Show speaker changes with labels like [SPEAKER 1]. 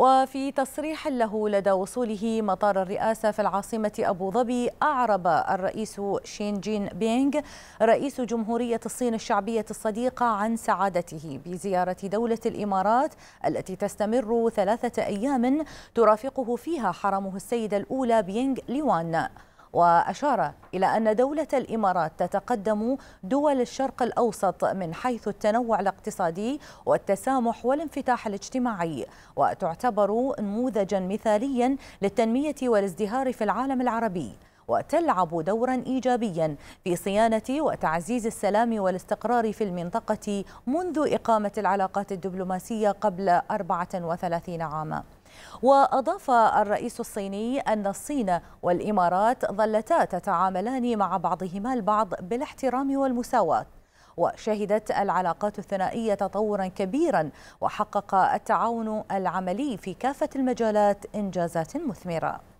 [SPEAKER 1] وفي تصريح له لدى وصوله مطار الرئاسة في العاصمة أبو ظبي أعرب الرئيس شين جين بينغ رئيس جمهورية الصين الشعبية الصديقة عن سعادته بزيارة دولة الإمارات التي تستمر ثلاثة أيام ترافقه فيها حرمه السيدة الأولى بينغ ليوان وأشار إلى أن دولة الإمارات تتقدم دول الشرق الأوسط من حيث التنوع الاقتصادي والتسامح والانفتاح الاجتماعي وتعتبر نموذجا مثاليا للتنمية والازدهار في العالم العربي وتلعب دورا ايجابيا في صيانه وتعزيز السلام والاستقرار في المنطقه منذ اقامه العلاقات الدبلوماسيه قبل 34 عاما وأضاف الرئيس الصيني أن الصين والإمارات ظلتا تتعاملان مع بعضهما البعض بالاحترام والمساواة وشهدت العلاقات الثنائية تطورا كبيرا وحقق التعاون العملي في كافة المجالات إنجازات مثمرة